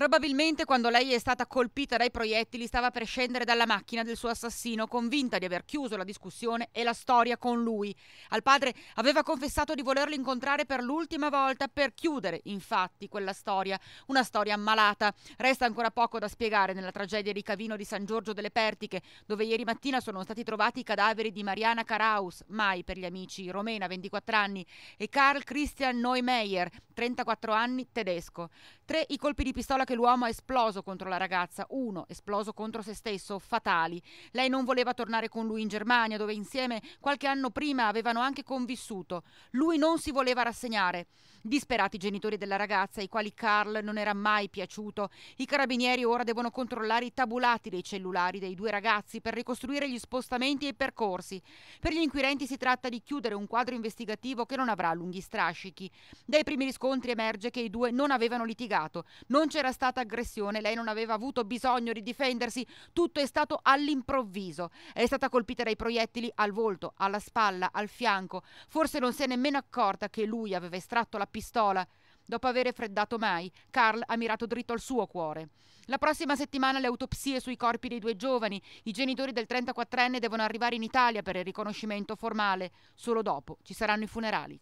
Probabilmente quando lei è stata colpita dai proiettili stava per scendere dalla macchina del suo assassino, convinta di aver chiuso la discussione e la storia con lui. Al padre aveva confessato di volerlo incontrare per l'ultima volta per chiudere, infatti, quella storia, una storia ammalata. Resta ancora poco da spiegare nella tragedia di Cavino di San Giorgio delle Pertiche, dove ieri mattina sono stati trovati i cadaveri di Mariana Caraus, mai per gli amici, romena, 24 anni, e Carl Christian Neumeier, 34 anni, tedesco. Tre i colpi di pistola che l'uomo ha esploso contro la ragazza, uno esploso contro se stesso, fatali. Lei non voleva tornare con lui in Germania, dove insieme qualche anno prima avevano anche convissuto. Lui non si voleva rassegnare. Disperati i genitori della ragazza, ai quali Carl non era mai piaciuto, i carabinieri ora devono controllare i tabulati dei cellulari dei due ragazzi per ricostruire gli spostamenti e i percorsi. Per gli inquirenti si tratta di chiudere un quadro investigativo che non avrà lunghi strascichi. Dai primi riscontri incontri emerge che i due non avevano litigato, non c'era stata aggressione, lei non aveva avuto bisogno di difendersi, tutto è stato all'improvviso. È stata colpita dai proiettili al volto, alla spalla, al fianco. Forse non si è nemmeno accorta che lui aveva estratto la pistola. Dopo aver freddato mai, Carl ha mirato dritto al suo cuore. La prossima settimana le autopsie sui corpi dei due giovani. I genitori del 34enne devono arrivare in Italia per il riconoscimento formale. Solo dopo ci saranno i funerali.